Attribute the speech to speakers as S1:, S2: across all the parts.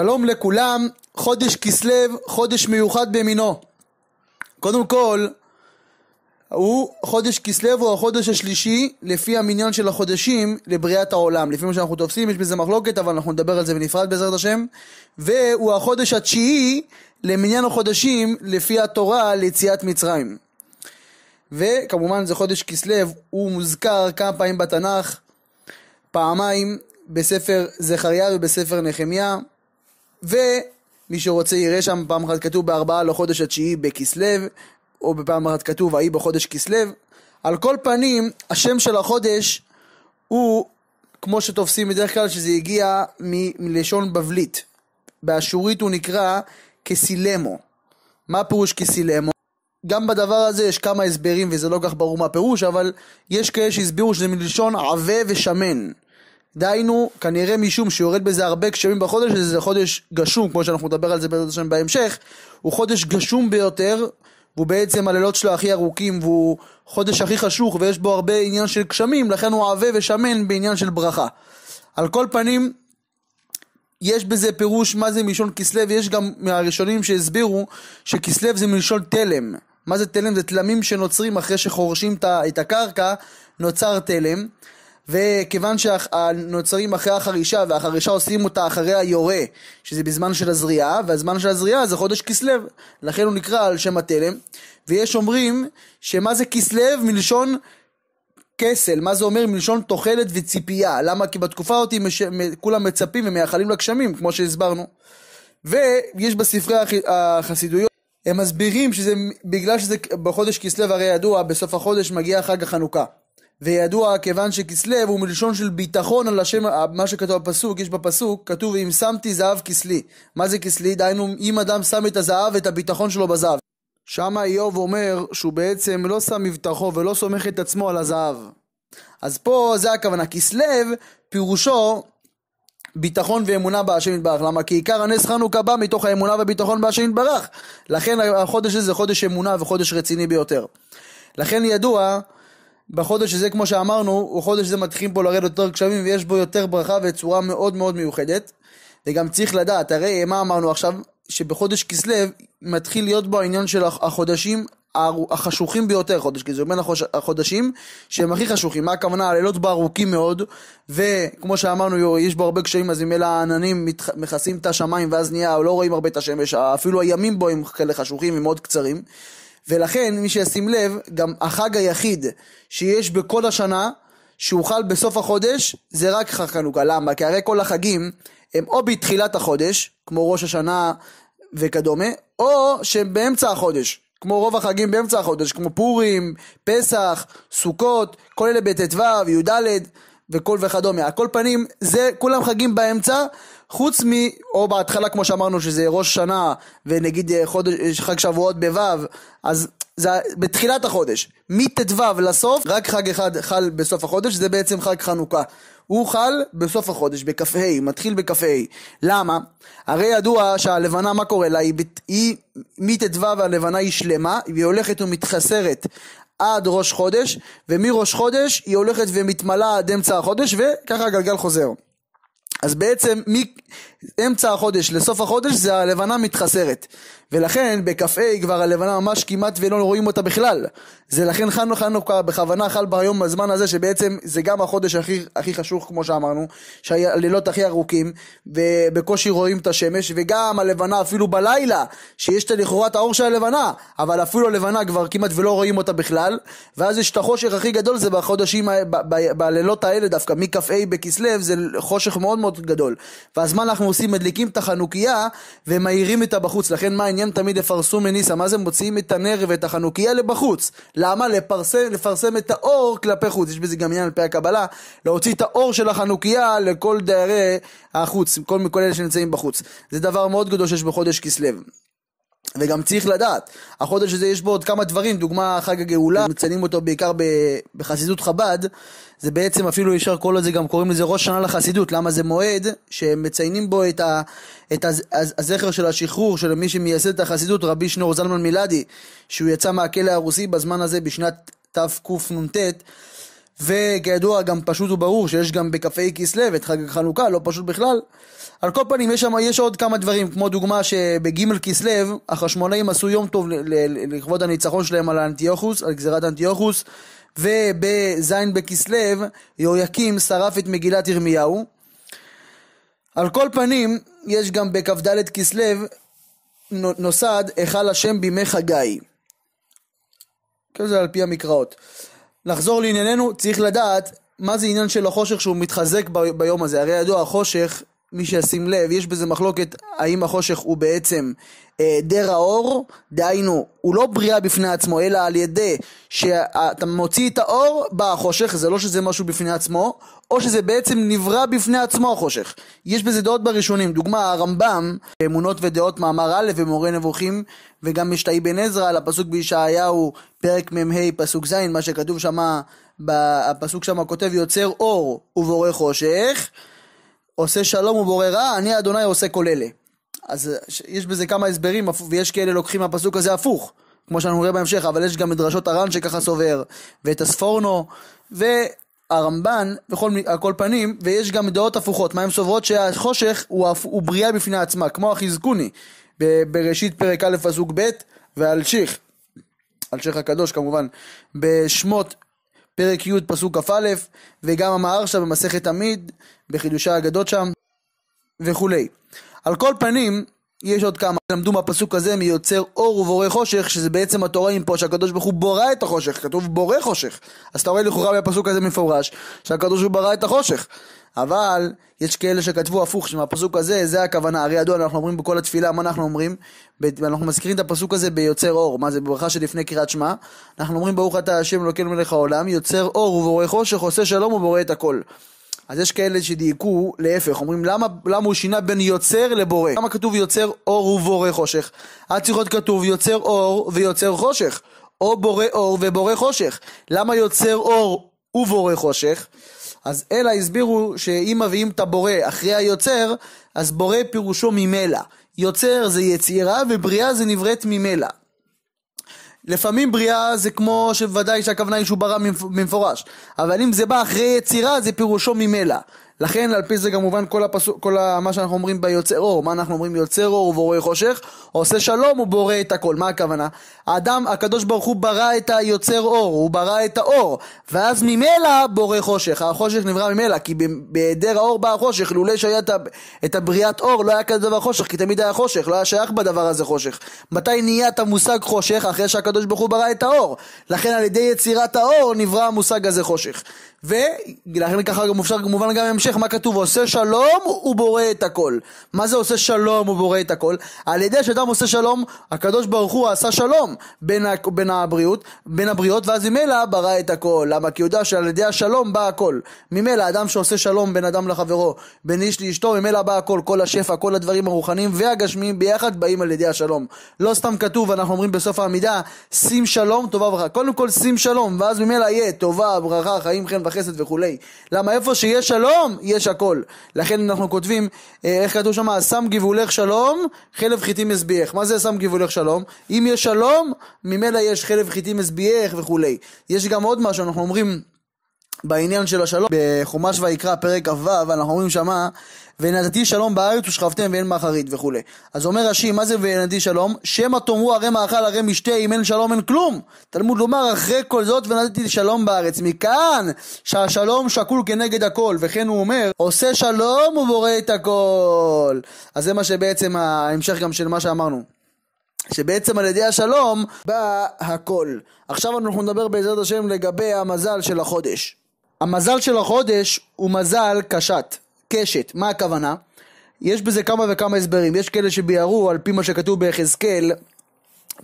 S1: שלום לכולם, חודש כסלו, חודש מיוחד במינו. קודם כל, הוא חודש כסלו הוא החודש השלישי לפי המניין של החודשים לבריאת העולם. לפי מה שאנחנו תופסים, יש בזה מחלוקת, אבל אנחנו נדבר על זה בנפרד בעזרת השם. והוא החודש התשיעי למניין החודשים לפי התורה ליציאת מצרים. וכמובן זה חודש כסלו, הוא מוזכר כמה פעמים בתנ"ך, פעמיים בספר זכריה ובספר נחמיה. ומי שרוצה יראה שם פעם אחת כתוב בארבעה לחודש התשיעי בכסלו, או בפעם אחת כתוב ההיא בחודש כסלו. על כל פנים, השם של החודש הוא, כמו שתופסים בדרך כלל, שזה הגיע מ- מלשון בבלית. באשורית הוא נקרא כסילמו. מה פירוש כסילמו? גם בדבר הזה יש כמה הסברים וזה לא כך ברור מה הפירוש, אבל יש כאלה שהסבירו שזה מלשון עבה ושמן. דהיינו, כנראה משום שיורד בזה הרבה גשמים בחודש, שזה חודש גשום, כמו שאנחנו נדבר על זה בעזרת השם בהמשך, הוא חודש גשום ביותר, והוא בעצם הלילות שלו הכי ארוכים, והוא חודש הכי חשוך, ויש בו הרבה עניין של גשמים, לכן הוא עבה ושמן בעניין של ברכה. על כל פנים, יש בזה פירוש מה זה מלשון כסלו, יש גם מהראשונים שהסבירו שכסלו זה מלשון תלם. מה זה תלם? זה תלמים שנוצרים אחרי שחורשים את הקרקע, נוצר תלם. וכיוון שהנוצרים אחרי החרישה, והחרישה עושים אותה אחרי היורה, שזה בזמן של הזריעה, והזמן של הזריעה זה חודש כסלו, לכן הוא נקרא על שם התלם, ויש אומרים שמה זה כסלו מלשון כסל, מה זה אומר מלשון תוחלת וציפייה, למה? כי בתקופה הזאת מש... כולם מצפים ומייחלים לגשמים, כמו שהסברנו. ויש בספרי החסידויות, הם מסבירים שזה בגלל שזה בחודש כסלו הרי ידוע, בסוף החודש מגיע חג החנוכה. וידוע כיוון שכסלו הוא מלשון של ביטחון על השם, מה שכתוב בפסוק, יש בפסוק, כתוב אם שמתי זהב כסלי. מה זה כסלי? דהיינו אם אדם שם את הזהב ואת הביטחון שלו בזהב. שם איוב אומר שהוא בעצם לא שם מבטחו ולא סומך את עצמו על הזהב. אז פה זה הכוונה, כסלו פירושו ביטחון ואמונה בהשם יתברך. למה? כי עיקר הנס חנוכה בא מתוך האמונה והביטחון בהשם יתברך. לכן החודש הזה זה חודש אמונה וחודש רציני ביותר. לכן ידוע בחודש הזה, כמו שאמרנו, הוא חודש זה מתחילים פה לרדת יותר גשמים ויש בו יותר ברכה וצורה מאוד מאוד מיוחדת. וגם צריך לדעת, הרי מה אמרנו עכשיו? שבחודש כסלו מתחיל להיות בו העניין של החודשים החשוכים ביותר, חודש כסלו, בין החודש, החודשים שהם הכי חשוכים. מה הכוונה? הלילות בו ארוכים מאוד, וכמו שאמרנו, יש בו הרבה קשיים, אז אם אלה העננים מכסים את השמיים ואז נהיה, לא רואים הרבה את השמש, אפילו הימים בו הם כאלה חשוכים, הם מאוד קצרים. ולכן, מי שישים לב, גם החג היחיד שיש בכל השנה, חל בסוף החודש, זה רק חג חנוכה. למה? כי הרי כל החגים הם או בתחילת החודש, כמו ראש השנה וכדומה, או שהם באמצע החודש. כמו רוב החגים באמצע החודש, כמו פורים, פסח, סוכות, כל אלה בט"ו, י"ד וכל וכדומה. על כל פנים, זה כולם חגים באמצע, חוץ מ... או בהתחלה, כמו שאמרנו, שזה ראש שנה, ונגיד אה, חודש, אה, חג שבועות בו', אז זה בתחילת החודש. מט"ו לסוף, רק חג אחד חל בסוף החודש, זה בעצם חג חנוכה. הוא חל בסוף החודש, בכ"ה, מתחיל בכ"ה. למה? הרי ידוע שהלבנה, מה קורה לה? היא, היא מט"ו הלבנה היא שלמה, והיא הולכת ומתחסרת עד ראש חודש, ומראש חודש היא הולכת ומתמלאה עד אמצע החודש, וככה הגלגל חוזר. אז בעצם מאמצע החודש לסוף החודש זה הלבנה מתחסרת. ולכן בכ"ה כבר הלבנה ממש כמעט ולא רואים אותה בכלל. זה לכן חנוכה חנוכה בכוונה חל ביום הזמן הזה שבעצם זה גם החודש הכי, הכי חשוך כמו שאמרנו, שהלילות הכי ארוכים ובקושי רואים את השמש וגם הלבנה אפילו בלילה שיש את לכאורה את האור של הלבנה אבל אפילו הלבנה כבר כמעט ולא רואים אותה בכלל ואז יש את החושך הכי גדול זה בחודשים, בלילות האלה דווקא מכ"ה בכסלו זה חושך מאוד מאוד גדול ואז מה אנחנו עושים? מדליקים את החנוכיה ומאירים את הבחוץ לכן מה מעניין תמיד יפרסום מניסה, מה זה מוציאים את הנר ואת החנוכיה לבחוץ. למה? לפרסם, לפרסם את האור כלפי חוץ, יש בזה גם עניין על פי הקבלה, להוציא את האור של החנוכיה לכל דיירי החוץ, כל, כל אלה שנמצאים בחוץ. זה דבר מאוד גדול שיש בחודש כסלו. וגם צריך לדעת, החודש הזה יש בו עוד כמה דברים, דוגמה חג הגאולה, מציינים אותו בעיקר בחסידות חב"ד, זה בעצם אפילו ישר כל הזה גם קוראים לזה ראש שנה לחסידות, למה זה מועד שמציינים בו את, ה, את הז, הז, הזכר של השחרור של מי שמייסד את החסידות, רבי שנור זלמן מילדי, שהוא יצא מהכלא הרוסי בזמן הזה בשנת תקנ"ט וכידוע גם פשוט וברור שיש גם בכ"ה כסלו את חג החנוכה, לא פשוט בכלל. על כל פנים יש, שם, יש עוד כמה דברים, כמו דוגמה שבג' כסלו החשמונאים עשו יום טוב לכבוד הניצחון שלהם על האנטיוכוס, על גזירת אנטיוכוס, ובז' בכסלו יהויקים שרף את מגילת ירמיהו. על כל פנים, יש גם בכ"ד כסלו נוסד היכל השם בימי חגי. כזה כן, על פי המקראות. לחזור לענייננו, צריך לדעת מה זה עניין של החושך שהוא מתחזק ב- ביום הזה. הרי ידוע החושך מי שישים לב, יש בזה מחלוקת האם החושך הוא בעצם אה, האור, דהיינו, הוא לא בריאה בפני עצמו, אלא על ידי שאתה מוציא את האור, בא החושך, זה לא שזה משהו בפני עצמו, או שזה בעצם נברא בפני עצמו החושך. יש בזה דעות בראשונים, דוגמה הרמב"ם, אמונות ודעות מאמר א' ומורה נבוכים, וגם יש את האבן עזרא לפסוק בישעיהו, פרק מ"ה פסוק ז', מה שכתוב שמה, הפסוק שמה כותב יוצר אור ובורא חושך. עושה שלום ובורא רע, אני אדוני עושה כל אלה. אז אה, יש בזה כמה הסברים, ויש כאלה לוקחים מהפסוק הזה הפוך, כמו שאנחנו נראה בהמשך, אבל יש גם את דרשות הר"ן שככה סובר, ואת הספורנו, והרמב"ן, בכל, על כל פנים, ויש גם דעות הפוכות, מה הן סוברות? שהחושך הוא, הוא בריאה בפני עצמה, כמו החיזקוני, בראשית פרק א' פסוק ב', ואלשיך, אלשיך הקדוש כמובן, בשמות פרק י' פסוק כ"א, וגם המהרש"א במסכת עמיד, בחידושי האגדות שם, וכולי. על כל פנים, יש עוד כמה למדו מהפסוק הזה מיוצר אור ובורא חושך, שזה בעצם התורה עם פה שהקדוש ברוך הוא בורא את החושך, כתוב בורא חושך. אז אתה רואה לכאורה מהפסוק הזה מפורש, שהקדוש ברוך הוא ברא את החושך. אבל יש כאלה שכתבו הפוך, שמהפסוק הזה, זה הכוונה, הרי ידוע, אנחנו אומרים בכל התפילה, מה אנחנו אומרים? אנחנו מזכירים את הפסוק הזה ביוצר אור, מה זה בברכה שלפני קריאת שמע? אנחנו אומרים ברוך אתה ה' אלוקינו מלך העולם, יוצר אור ובורא חושך, עושה שלום ובורא את הכל. אז יש כאלה שדייקו להפך, אומרים למה, למה הוא שינה בין יוצר לבורא? למה כתוב יוצר אור ובורא חושך? היה צריך להיות כתוב יוצר אור ויוצר חושך, או בורא אור ובורא חושך. למה יוצר אור ובורא חושך? אז אלא הסבירו שאם מביאים את הבורא אחרי היוצר, אז בורא פירושו ממילא. יוצר זה יצירה ובריאה זה נבראת ממילא. לפעמים בריאה זה כמו שוודאי שהכוונה היא שהוא ברא במפורש, אבל אם זה בא אחרי יצירה זה פירושו ממילא. לכן על פי זה כמובן כל, הפסוק, כל ה, מה שאנחנו אומרים ביוצר אור, מה אנחנו אומרים יוצר אור ובורא חושך, עושה שלום ובורא את הכל, מה הכוונה? האדם, הקדוש ברוך הוא ברא את היוצר אור, הוא ברא את האור, ואז ממילא בורא חושך, החושך נברא ממילא, כי בהיעדר האור בא החושך, לולא שהיה את הבריאת אור לא היה כזה דבר חושך, כי תמיד היה חושך, לא היה שייך בדבר הזה חושך. מתי נהיה את המושג חושך? אחרי שהקדוש ברוך הוא ברא את האור. לכן על ידי יצירת האור נברא המושג הזה חושך. ולכן ככה גם אפשר כמובן גם המשך, מה כתוב? עושה שלום ובורא את הכל. מה זה עושה שלום ובורא את הכל? על ידי שאדם עושה שלום, הקדוש ברוך הוא עשה שלום. בין, ה... בין, הבריאות, בין הבריאות, ואז ממילא ברא את הכל. למה? כי הוא יודע שעל ידי השלום בא הכל. ממילא אדם שעושה שלום בין אדם לחברו, בין איש לאשתו, ממילא בא הכל. כל השפע, כל הדברים הרוחניים והגשמיים ביחד באים על ידי השלום. לא סתם כתוב, אנחנו אומרים בסוף העמידה, שים שלום, טובה וברכה. קודם כל שים שלום, ואז ממילא יהיה טובה, ברכה, חיים, חן וחסד וכולי. למה איפה שיש שלום, יש הכל. לכן אנחנו כותבים, אה, איך כתוב שם? שם גבולך שלום, חלב חיטים ישביעך. מה זה שם גבולך שלום? אם יש שלום, אדם, ממילא יש חלב חיטים משביעך וכולי. יש גם עוד משהו, אנחנו אומרים בעניין של השלום, בחומש ויקרא פרק כ"ו, אנחנו אומרים שמה ונתתי שלום בארץ ושכבתם ואין מאחרית וכולי. אז אומר רש"י, מה זה ונתתי שלום? שמא תאמרו הרי מאכל הרי משתה, אם אין שלום אין כלום. תלמוד לומר אחרי כל זאת ונתתי שלום בארץ. מכאן שהשלום שקול כנגד הכל, וכן הוא אומר, עושה שלום ובורא את הכל. אז זה מה שבעצם ההמשך גם של מה שאמרנו. שבעצם על ידי השלום בא הכל. עכשיו אנחנו נדבר בעזרת השם לגבי המזל של החודש. המזל של החודש הוא מזל קשת, קשת. מה הכוונה? יש בזה כמה וכמה הסברים. יש כאלה שביארו על פי מה שכתוב ביחזקאל,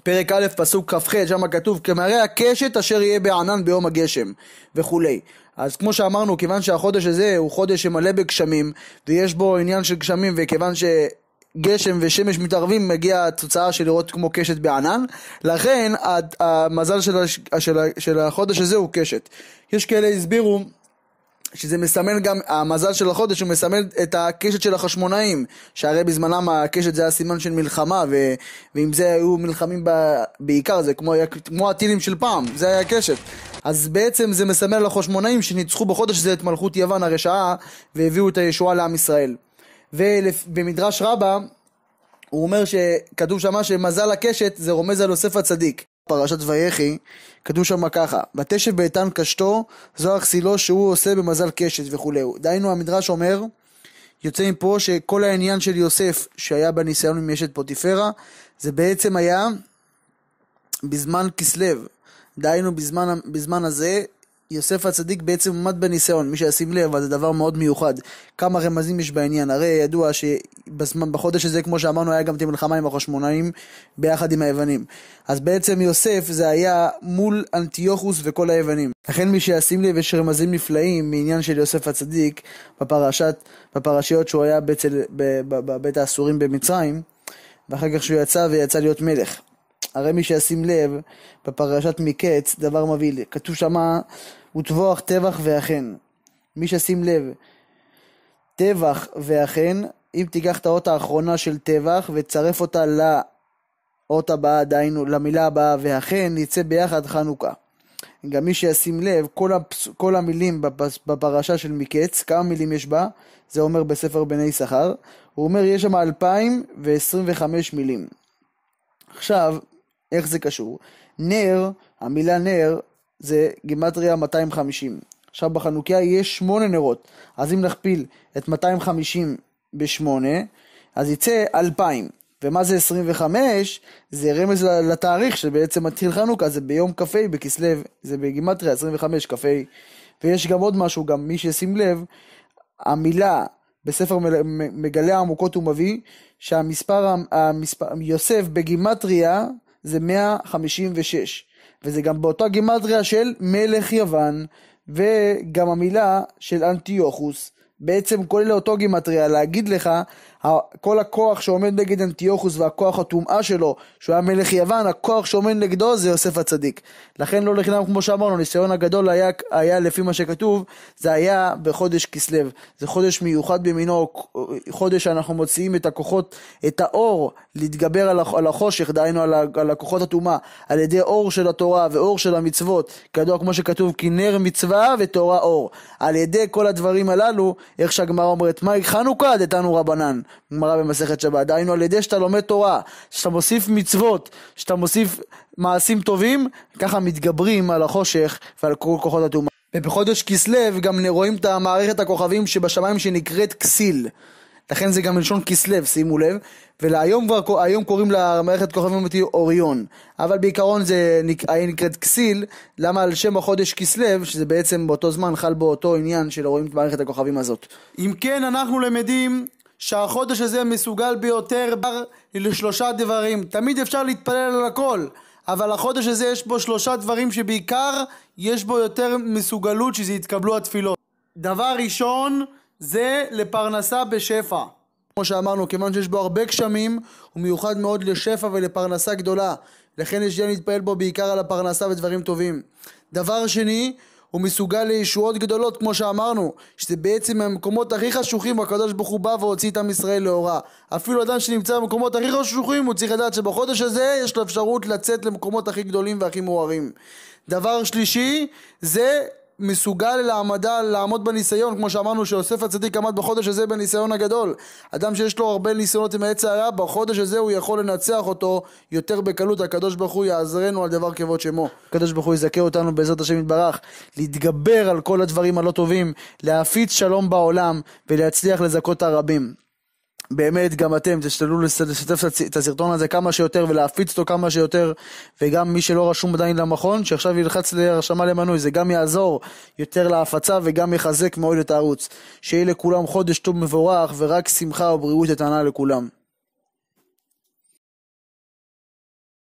S1: פרק א', פסוק כ"ח, שם כתוב, כמראה הקשת אשר יהיה בענן ביום הגשם, וכולי. אז כמו שאמרנו, כיוון שהחודש הזה הוא חודש שמלא בגשמים, ויש בו עניין של גשמים, וכיוון ש... גשם ושמש מתערבים, מגיע התוצאה של לראות כמו קשת בענן. לכן המזל של, הש... של, ה... של החודש הזה הוא קשת. יש כאלה הסבירו שזה מסמן גם, המזל של החודש הוא מסמן את הקשת של החשמונאים, שהרי בזמנם הקשת זה היה סימן של מלחמה, ו, ועם זה היו מלחמים ב, בעיקר, זה כמו, כמו הטילים של פעם, זה היה הקשת. אז בעצם זה מסמן לחשמונאים שניצחו בחודש הזה את מלכות יוון הרשעה, והביאו את הישועה לעם ישראל. ובמדרש רבה הוא אומר שכתוב שמה שמזל הקשת זה רומז על יוסף הצדיק. פרשת ויחי, כתוב שמה ככה, ותשב באיתן קשתו, זו אכסילו שהוא עושה במזל קשת וכולי. דהיינו המדרש אומר, יוצא מפה שכל העניין של יוסף שהיה בניסיון עם אשת פוטיפרה, זה בעצם היה בזמן כסלו. דהיינו בזמן, בזמן הזה יוסף הצדיק בעצם עמד בניסיון, מי שישים לב, אבל זה דבר מאוד מיוחד. כמה רמזים יש בעניין, הרי ידוע שבחודש הזה, כמו שאמרנו, היה גם את המלחמה עם החשמונאים ביחד עם היוונים. אז בעצם יוסף זה היה מול אנטיוכוס וכל היוונים. לכן מי שישים לב, יש רמזים נפלאים מעניין של יוסף הצדיק בפרשת, בפרשיות שהוא היה בצל, בבית האסורים במצרים, ואחר כך שהוא יצא ויצא להיות מלך. הרי מי שישים לב, בפרשת מקץ, דבר מביא, כתוב שמה, וטבוח טבח ואכן. מי שישים לב, טבח ואכן, אם תיקח את האות האחרונה של טבח ותצרף אותה לאות הבאה, דהיינו למילה הבאה, ואכן, יצא ביחד חנוכה. גם מי שישים לב, כל, הפס... כל המילים בפס... בפרשה של מקץ, כמה מילים יש בה? זה אומר בספר בני שכר, הוא אומר, יש שם 2,025 מילים. עכשיו, איך זה קשור? נר, המילה נר, זה גימטריה 250. עכשיו בחנוכיה יש 8 נרות, אז אם נכפיל את 250 ב-8, אז יצא 2,000. ומה זה 25? זה רמז לתאריך שבעצם מתחיל חנוכה, זה ביום כ"ה בכסלו, זה בגימטריה 25 כ"ה. ויש גם עוד משהו, גם מי ששים לב, המילה בספר מגלה עמוקות ומביא, שהמספר, המספר, יוסף בגימטריה זה 156, וזה גם באותה גימטריה של מלך יוון, וגם המילה של אנטיוכוס. בעצם כולל אותו גימטריה, להגיד לך כל הכוח שעומד נגד אנטיוכוס והכוח הטומאה שלו, שהוא היה מלך יוון, הכוח שעומד נגדו זה יוסף הצדיק. לכן לא לחינם, כמו שאמרנו, הניסיון הגדול היה, היה לפי מה שכתוב, זה היה בחודש כסלו. זה חודש מיוחד במינו, חודש שאנחנו מוציאים את הכוחות, את האור, להתגבר על החושך, דהיינו על על הכוחות הטומאה, על ידי אור של התורה ואור של המצוות, כידוע כמו שכתוב, כי נר מצווה ותורה אור. על ידי כל הדברים הללו, איך שהגמרא אומרת, מהי חנוכה דתנו רבנן. גמרא במסכת שבת, דהיינו על ידי שאתה לומד תורה, שאתה מוסיף מצוות, שאתה מוסיף מעשים טובים, ככה מתגברים על החושך ועל כל כוחות הטומאה. ובחודש כסלו גם רואים את המערכת הכוכבים שבשמיים שנקראת כסיל. לכן זה גם מלשון כסלו, שימו לב. ולהיום כבר, היום קוראים למערכת כוכבים אותי אוריון. אבל בעיקרון זה נק, נקראת כסיל, למה על שם החודש כסלו, שזה בעצם באותו זמן חל באותו עניין של רואים את מערכת הכוכבים הזאת. אם כן, אנחנו למדים שהחודש הזה מסוגל ביותר לשלושה דברים. תמיד אפשר להתפלל על הכל, אבל החודש הזה יש בו שלושה דברים שבעיקר יש בו יותר מסוגלות שזה יתקבלו התפילות. דבר ראשון זה לפרנסה בשפע. כמו שאמרנו, כיוון שיש בו הרבה גשמים, הוא מיוחד מאוד לשפע ולפרנסה גדולה. לכן יש דין להתפעל בו בעיקר על הפרנסה ודברים טובים. דבר שני, הוא מסוגל לישועות גדולות כמו שאמרנו שזה בעצם המקומות הכי חשוכים הקדוש ברוך הוא בא והוציא את עם ישראל לאורה אפילו אדם שנמצא במקומות הכי חשוכים הוא צריך לדעת שבחודש הזה יש לו אפשרות לצאת למקומות הכי גדולים והכי מוארים דבר שלישי זה מסוגל לעמדה לעמוד בניסיון, כמו שאמרנו שיוסף הצדיק עמד בחודש הזה בניסיון הגדול. אדם שיש לו הרבה ניסיונות עם העץ הרע, בחודש הזה הוא יכול לנצח אותו יותר בקלות. הקדוש ברוך הוא יעזרנו על דבר כבוד שמו. הקדוש ברוך הוא יזכה אותנו בעזרת השם יתברך, להתגבר על כל הדברים הלא טובים, להפיץ שלום בעולם ולהצליח לזכות הרבים. באמת גם אתם תשתדלו לשתף את הסרטון הזה כמה שיותר ולהפיץ אותו כמה שיותר וגם מי שלא רשום עדיין למכון שעכשיו ילחץ להרשמה למנוי זה גם יעזור יותר להפצה וגם יחזק מאוד את הערוץ שיהיה לכולם חודש טוב מבורך ורק שמחה ובריאות איתנה לכולם